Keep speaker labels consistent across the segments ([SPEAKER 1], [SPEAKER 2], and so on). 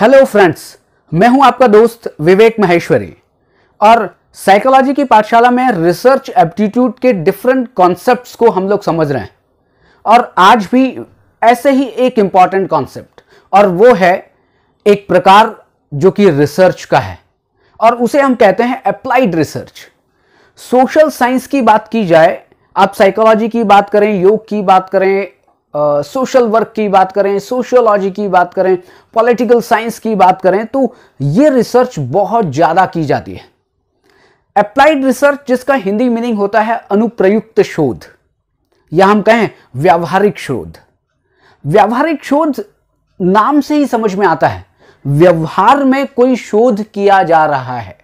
[SPEAKER 1] hello friends मैं हूं आपका दोस्त विवेक महेश्वरी और साइकोलॉजी की पाठशाला में रिसर्च एप्टीट्यूड के डिफरेंट कॉन्सेप्ट्स को हम लोग समझ रहे हैं और आज भी ऐसे ही एक इम्पॉर्टेंट कॉन्सेप्ट और वो है एक प्रकार जो कि रिसर्च का है और उसे हम कहते हैं अप्लाइड रिसर्च सोशल साइंस की बात की जाए आप साइकोलॉजी की बात करें योग की बात करें सोशल वर्क की बात करें सोशियोलॉजी की बात करें पॉलिटिकल साइंस की बात करें तो ये रिसर्च बहुत ज़्यादा की जाती है अप्लाइड रिसर्च जिसका हिंदी मीनिंग होता है अनुप्रयुक्त शोध या हम कहें व्यावहारिक शोध व्यावहारिक शोध नाम से ही समझ में आता है व्यवहार में कोई शोध किया जा रहा है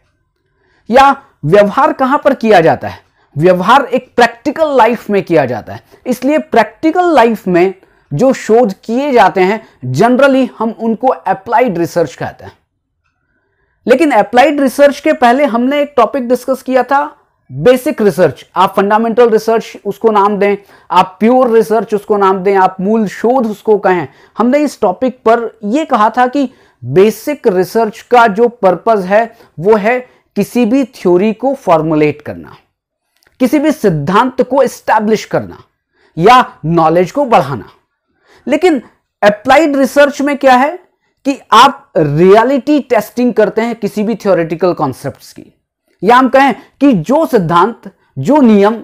[SPEAKER 1] या व्यवहार कहां पर किया जाता है व्यवहार एक प्रैक्टिकल लाइफ में किया जाता है इसलिए प्रैक्टिकल लाइफ में जो शोध किए जाते हैं जनरली हम उनको अप्लाइड रिसर्च कहते हैं लेकिन अप्लाइड रिसर्च के पहले हमने एक टॉपिक डिस्कस किया था बेसिक रिसर्च आप फंडामेंटल रिसर्च उसको नाम दें आप प्योर रिसर्च उसको नाम दें आप मूल शोध उसको कहें हमने इस टॉपिक पर यह कहा था कि बेसिक रिसर्च का जो पर्पज है वो है किसी भी थ्योरी को फॉर्मुलेट करना किसी भी सिद्धांत को स्टैब्लिश करना या नॉलेज को बढ़ाना लेकिन अप्लाइड रिसर्च में क्या है कि आप रियलिटी टेस्टिंग करते हैं किसी भी थियोरेटिकल कॉन्सेप्ट की या हम कहें कि जो सिद्धांत जो नियम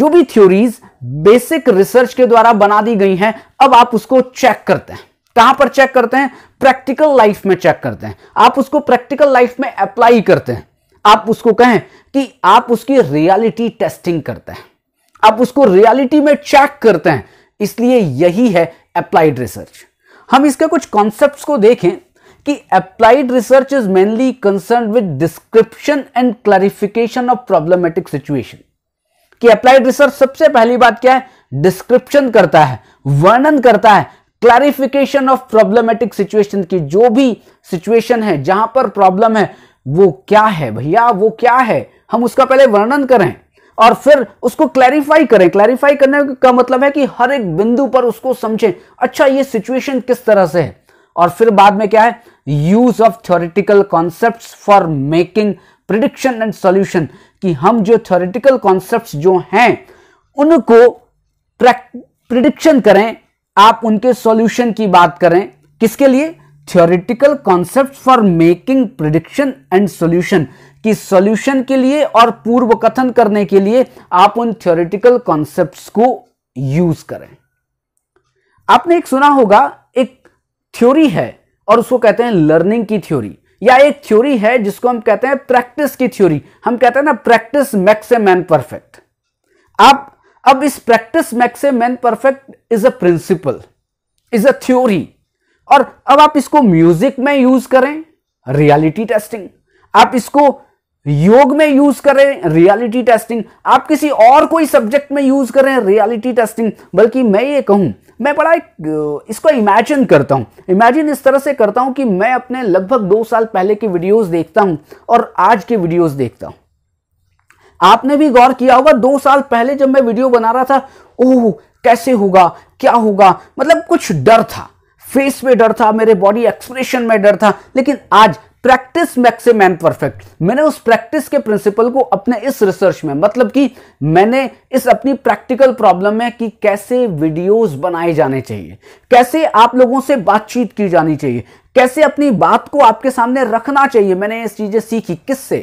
[SPEAKER 1] जो भी थ्योरीज बेसिक रिसर्च के द्वारा बना दी गई हैं अब आप उसको चेक करते हैं कहां पर चेक करते हैं प्रैक्टिकल लाइफ में चेक करते हैं आप उसको प्रैक्टिकल लाइफ में अप्लाई करते हैं आप उसको कहें कि आप उसकी रियलिटी टेस्टिंग करते हैं आप उसको रियलिटी में चेक करते हैं इसलिए यही है अप्लाइड रिसर्च हम इसके कुछ कॉन्सेप्ट्स को देखें कि applied research is mainly concern with description and clarification of problematic situation कि अप्लाइड रिसर्च सबसे पहली बात क्या है डिस्क्रिप्शन करता है वर्णन करता है क्लैरिफिकेशन ऑफ प्रॉब्लमेटिक सिचुएशन की जो भी सिचुएशन है जहां पर प्रॉब्लम है वो क्या है भैया वो क्या है हम उसका पहले वर्णन करें और फिर उसको क्लैरिफाई करें क्लैरिफाई करने का मतलब है कि हर एक बिंदु पर उसको समझें अच्छा ये सिचुएशन किस तरह से है और फिर बाद में क्या है use of theoretical concept for making prediction and solution कि हम जो थ्योरिटिकल कॉन्सेप्ट जो हैं उनको प्रिडिक्शन करें आप उनके सॉल्यूशन की बात करें किसके लिए theoretical concept for making prediction and solution कि सोल्यूशन के लिए और पूर्व कथन करने के लिए आप उन थियोरिटिकल कॉन्सेप्ट को यूज करें आपने एक सुना होगा एक थ्योरी है और उसको कहते हैं लर्निंग की थ्योरी या एक थ्योरी है जिसको हम कहते हैं प्रैक्टिस की थ्योरी हम कहते हैं ना practice makes a man perfect आप अब इस practice makes a man perfect is a principle is a theory और अब आप इसको म्यूजिक में यूज करें रियलिटी टेस्टिंग आप इसको योग में यूज करें रियलिटी टेस्टिंग आप किसी और कोई सब्जेक्ट में यूज करें रियलिटी टेस्टिंग बल्कि मैं ये कहूं मैं बड़ा एक इसको इमेजिन करता हूं इमेजिन इस तरह से करता हूं कि मैं अपने लगभग दो साल पहले की वीडियोस देखता हूं और आज की वीडियोस देखता हूं आपने भी गौर किया होगा दो साल पहले जब मैं वीडियो बना रहा था ओह कैसे होगा क्या होगा मतलब कुछ डर था फेस में डर था मेरे बॉडी एक्सप्रेशन में डर था लेकिन आज प्रैक्टिस मैक्स मैन परफेक्ट मैंने उस प्रैक्टिस के प्रिंसिपल को अपने इस रिसर्च में मतलब कि मैंने इस अपनी प्रैक्टिकल प्रॉब्लम में कि कैसे वीडियोस बनाए जाने चाहिए कैसे आप लोगों से बातचीत की जानी चाहिए कैसे अपनी बात को आपके सामने रखना चाहिए मैंने ये चीज़ें सीखी किससे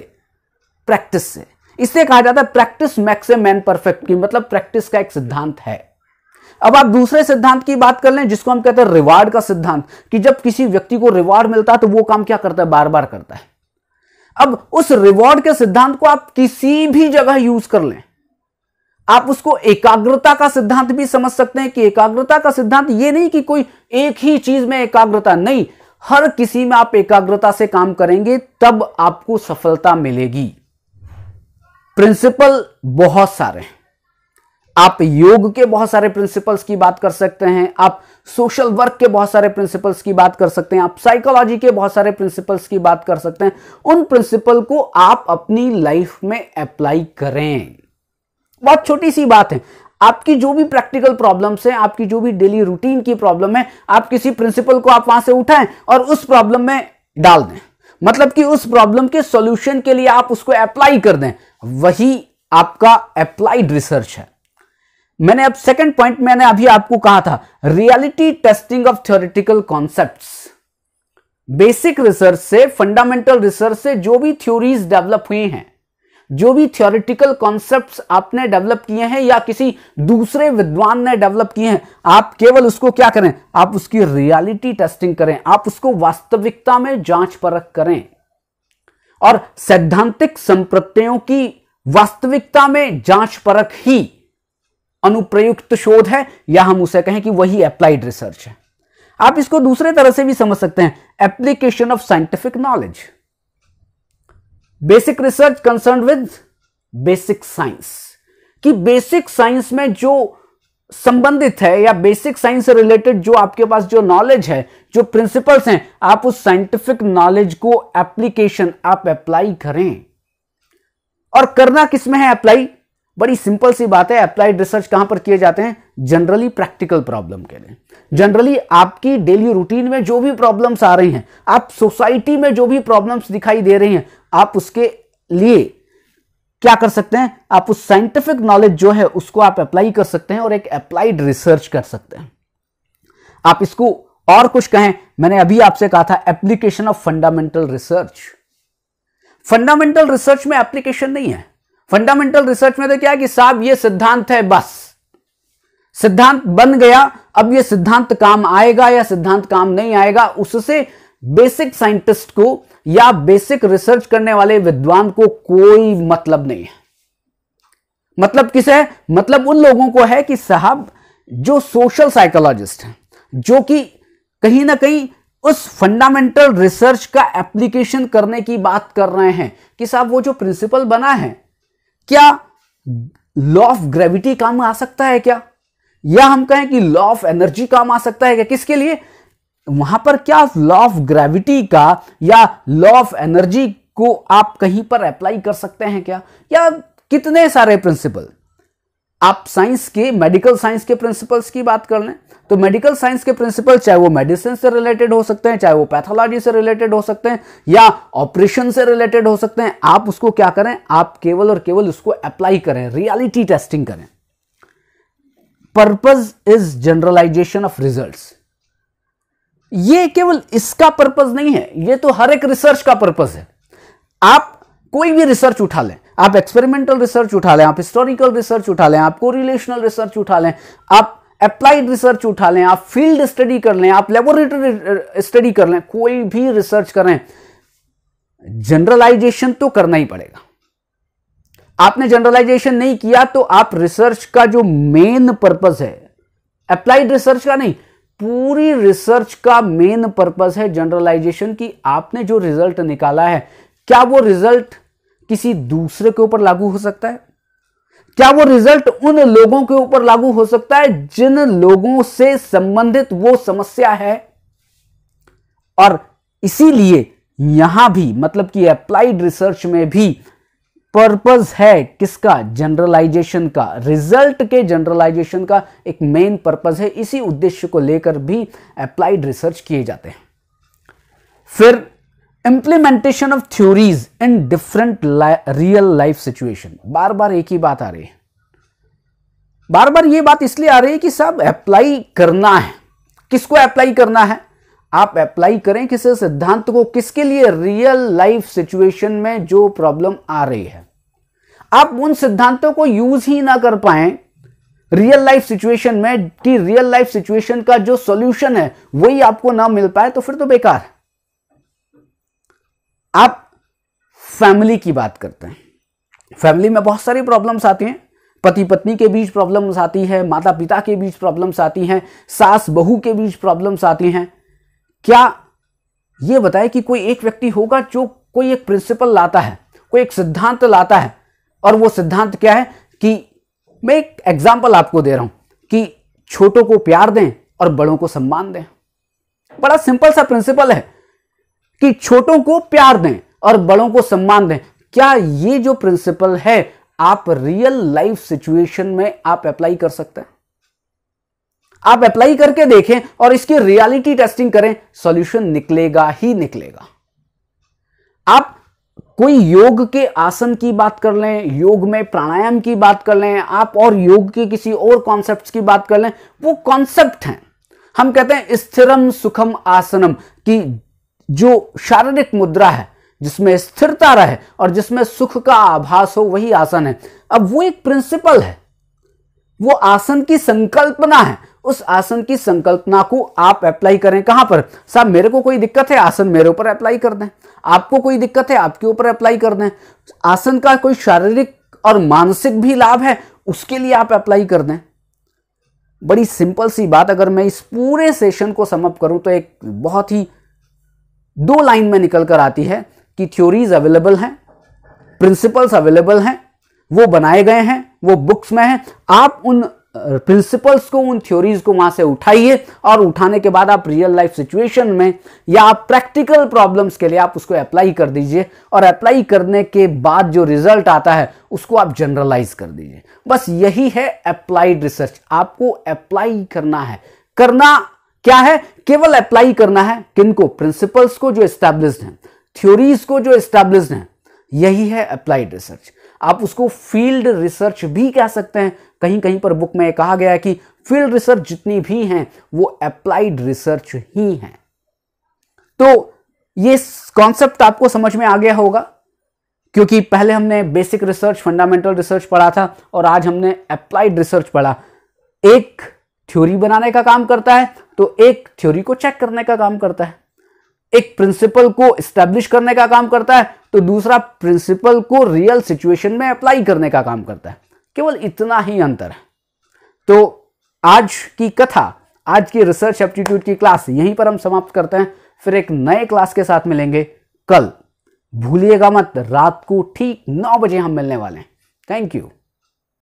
[SPEAKER 1] प्रैक्टिस से इससे कहा जाता है practice makes a man perfect की मतलब प्रैक्टिस का एक सिद्धांत है अब आप दूसरे सिद्धांत की बात कर लें जिसको हम कहते हैं रिवार्ड का सिद्धांत कि जब किसी व्यक्ति को रिवार्ड मिलता है तो वो काम क्या करता है बार बार करता है अब उस रिवॉर्ड के सिद्धांत को आप किसी भी जगह यूज कर लें आप उसको एकाग्रता का सिद्धांत भी समझ सकते हैं कि एकाग्रता का सिद्धांत यह नहीं कि कोई एक ही चीज में एकाग्रता नहीं हर किसी में आप एकाग्रता से काम करेंगे तब आपको सफलता मिलेगी प्रिंसिपल बहुत सारे हैं आप योग के बहुत सारे प्रिंसिपल्स की बात कर सकते हैं आप सोशल वर्क के बहुत सारे प्रिंसिपल्स की बात कर सकते हैं आप साइकोलॉजी के बहुत सारे प्रिंसिपल्स की बात कर सकते हैं उन प्रिंसिपल को आप अपनी लाइफ में अप्लाई करें बहुत छोटी सी बात है आपकी जो भी प्रैक्टिकल प्रॉब्लम्स हैं आपकी जो भी डेली रूटीन की प्रॉब्लम है आप किसी प्रिंसिपल को आप वहां से उठाएं और उस प्रॉब्लम में डाल दें मतलब कि उस प्रॉब्लम के सॉल्यूशन के लिए आप उसको अप्लाई कर दें वही आपका अप्लाइड रिसर्च है मैंने अब सेकंड पॉइंट मैंने अभी आपको कहा था reality testing of theoretical concepts basic research से फंडामेंटल रिसर्च से जो भी थ्योरीज डेवलप हुई हैं जो भी थ्योरिटिकल कॉन्सेप्ट्स आपने डेवलप किए हैं या किसी दूसरे विद्वान ने डेवलप किए हैं आप केवल उसको क्या करें आप उसकी रियलिटी टेस्टिंग करें आप उसको वास्तविकता में जांच परख करें और सैद्धांतिक संप्रत्ययों की वास्तविकता में जांच परख ही अनुप्रयुक्त शोध है या हम उसे कहें कि वही अप्लाइड रिसर्च है आप इसको दूसरे तरह से भी समझ सकते हैं application of scientific knowledge basic research concern with basic science कि बेसिक साइंस में जो संबंधित है या बेसिक साइंस से रिलेटेड जो आपके पास जो नॉलेज है जो प्रिंसिपल्स हैं आप उस साइंटिफिक नॉलेज को एप्लीकेशन आप अप्लाई करें और करना किसमें है अप्लाई बड़ी सिंपल सी बात है अप्लाइड रिसर्च कहां पर किए जाते हैं जनरली प्रैक्टिकल प्रॉब्लम के लिए जनरली आपकी डेली रूटीन में जो भी प्रॉब्लम्स आ रही हैं आप सोसाइटी में जो भी प्रॉब्लम्स दिखाई दे रही हैं आप उसके लिए क्या कर सकते हैं आप उस साइंटिफिक नॉलेज जो है उसको आप अप्लाई कर सकते हैं और एक अप्लाइड रिसर्च कर सकते हैं आप इसको और कुछ कहें मैंने अभी आपसे कहा था application of fundamental research fundamental research में एप्लीकेशन नहीं है फंडामेंटल रिसर्च में तो क्या कि साहब ये सिद्धांत है बस सिद्धांत बन गया अब ये सिद्धांत काम आएगा या सिद्धांत काम नहीं आएगा उससे बेसिक साइंटिस्ट को या बेसिक रिसर्च करने वाले विद्वान को कोई मतलब नहीं है मतलब किसे है मतलब उन लोगों को है कि साहब जो सोशल साइकोलॉजिस्ट हैं जो कि कहीं ना कहीं उस फंडामेंटल रिसर्च का एप्लीकेशन करने की बात कर रहे हैं कि साहब वो जो प्रिंसिपल बना है क्या लॉ ऑफ ग्रेविटी काम आ सकता है क्या या हम कहें कि लॉ ऑफ एनर्जी काम आ सकता है क्या किसके लिए वहां पर क्या लॉ ऑफ ग्रेविटी का या लॉ ऑफ एनर्जी को आप कहीं पर अप्लाई कर सकते हैं क्या या कितने सारे प्रिंसिपल आप साइंस के मेडिकल साइंस के प्रिंसिपल्स की बात कर लें तो मेडिकल साइंस के प्रिंसिपल चाहे वो मेडिसिन से रिलेटेड हो सकते हैं चाहे वो पैथोलॉजी से रिलेटेड हो सकते हैं या ऑपरेशन से रिलेटेड हो सकते हैं आप उसको क्या करें आप केवल और केवल उसको अप्लाई करें रियलिटी टेस्टिंग करें purpose is generalization of result ये केवल इसका पर्पज नहीं है ये तो हर एक रिसर्च का पर्पज है आप कोई भी रिसर्च उठा लें आप एक्सपेरिमेंटल रिसर्च उठा लें आप हिस्टोरिकल रिसर्च उठा लें आप कोरिलेशनल रिसर्च उठा लें आप अप्लाइड रिसर्च उठा लें आप फील्ड स्टडी कर लें आप लेबोरेटरी स्टडी कर लें कोई भी रिसर्च करें जनरलाइजेशन तो करना ही पड़ेगा आपने जनरलाइजेशन नहीं किया तो आप रिसर्च का जो मेन पर्पज है अप्लाइड रिसर्च का नहीं पूरी रिसर्च का मेन पर्पज है जनरलाइजेशन की आपने जो रिजल्ट निकाला है क्या वो रिजल्ट किसी दूसरे के ऊपर लागू हो सकता है क्या वो रिजल्ट उन लोगों के ऊपर लागू हो सकता है जिन लोगों से संबंधित वो समस्या है और इसीलिए यहां भी मतलब कि अप्लाइड रिसर्च में भी पर्पस है किसका जनरलाइजेशन का रिजल्ट के जनरलाइजेशन का एक मेन पर्पस है इसी उद्देश्य को लेकर भी अप्लाइड रिसर्च किए जाते हैं फिर implementation of theories in different real life situation बार बार एक ही बात आ रही है बार बार ये बात इसलिए आ रही है कि सब अप्लाई करना है किसको अप्लाई करना है आप अप्लाई करें किस सिद्धांत को किसके लिए रियल लाइफ सिचुएशन में जो प्रॉब्लम आ रही है आप उन सिद्धांतों को यूज ही ना कर पाए रियल लाइफ सिचुएशन में कि रियल लाइफ सिचुएशन का जो सॉल्यूशन है वही आपको ना मिल पाए तो फिर तो बेकार है आप फैमिली की बात करते हैं फैमिली में बहुत सारी प्रॉब्लम्स आती हैं पति पत्नी के बीच प्रॉब्लम्स आती है माता पिता के बीच प्रॉब्लम्स आती हैं सास बहू के बीच प्रॉब्लम्स आती हैं क्या ये बताए कि कोई एक व्यक्ति होगा जो कोई एक प्रिंसिपल लाता है कोई एक सिद्धांत लाता है और वो सिद्धांत क्या है कि मैं एक एग्जाम्पल आपको दे रहा हूं कि छोटों को प्यार दें और बड़ों को सम्मान दें बड़ा सिंपल सा प्रिंसिपल है कि छोटों को प्यार दें और बड़ों को सम्मान दें क्या ये जो प्रिंसिपल है आप रियल लाइफ सिचुएशन में आप अप्लाई कर सकते हैं आप अप्लाई करके देखें और इसकी रियलिटी टेस्टिंग करें सॉल्यूशन निकलेगा ही निकलेगा आप कोई योग के आसन की बात कर लें योग में प्राणायाम की बात कर लें आप और योग के किसी और कॉन्सेप्ट की बात कर लें वो कॉन्सेप्ट हैं हम कहते हैं स्थिरम सुखम आसनम कि जो शारीरिक मुद्रा है जिसमें स्थिरता रहे और जिसमें सुख का आभास हो वही आसन है अब वो एक प्रिंसिपल है वो आसन की संकल्पना है उस आसन की संकल्पना को आप अप्लाई करें कहां पर साहब मेरे को कोई दिक्कत है आसन मेरे ऊपर अप्लाई कर दें आपको कोई दिक्कत है आपके ऊपर अप्लाई कर दें आसन का कोई शारीरिक और मानसिक भी लाभ है उसके लिए आप अप्लाई कर दें बड़ी सिंपल सी बात अगर मैं इस पूरे सेशन को समअप करूं तो एक बहुत ही दो लाइन में निकल कर आती है कि थ्योरीज अवेलेबल हैं प्रिंसिपल्स अवेलेबल हैं वो बनाए गए हैं वो बुक्स में हैं आप उन प्रिंसिपल्स को उन थ्योरीज को वहां से उठाइए और उठाने के बाद आप रियल लाइफ सिचुएशन में या आप प्रैक्टिकल प्रॉब्लम्स के लिए आप उसको अप्लाई कर दीजिए और अप्लाई करने के बाद जो रिजल्ट आता है उसको आप जनरलाइज कर दीजिए बस यही है अप्लाइड रिसर्च आपको अप्लाई करना है करना क्या है केवल अप्लाई करना है किनको प्रिंसिपल्स को जो एस्टेब्लिश्ड हैं थ्योरीज को जो एस्टेब्लिश्ड हैं यही है अप्लाइड रिसर्च आप उसको फील्ड रिसर्च भी कह सकते हैं कहीं कहीं पर बुक में कहा गया है कि फील्ड रिसर्च जितनी भी हैं वो अप्लाइड रिसर्च ही हैं तो ये कॉन्सेप्ट आपको समझ में आ गया होगा क्योंकि पहले हमने बेसिक रिसर्च फंडामेंटल रिसर्च पढ़ा था और आज हमने अप्लाइड रिसर्च पढ़ा एक थ्योरी बनाने का काम करता है तो एक थ्योरी को चेक करने का काम करता है एक प्रिंसिपल को स्टैब्लिश करने का काम करता है तो दूसरा प्रिंसिपल को रियल सिचुएशन में अप्लाई करने का काम करता है केवल इतना ही अंतर है तो आज की कथा आज की रिसर्च एप्टीट्यूड की क्लास यहीं पर हम समाप्त करते हैं फिर एक नए क्लास के साथ मिलेंगे कल भूलिएगा मत रात को ठीक नौ बजे हम मिलने वाले हैं थैंक यू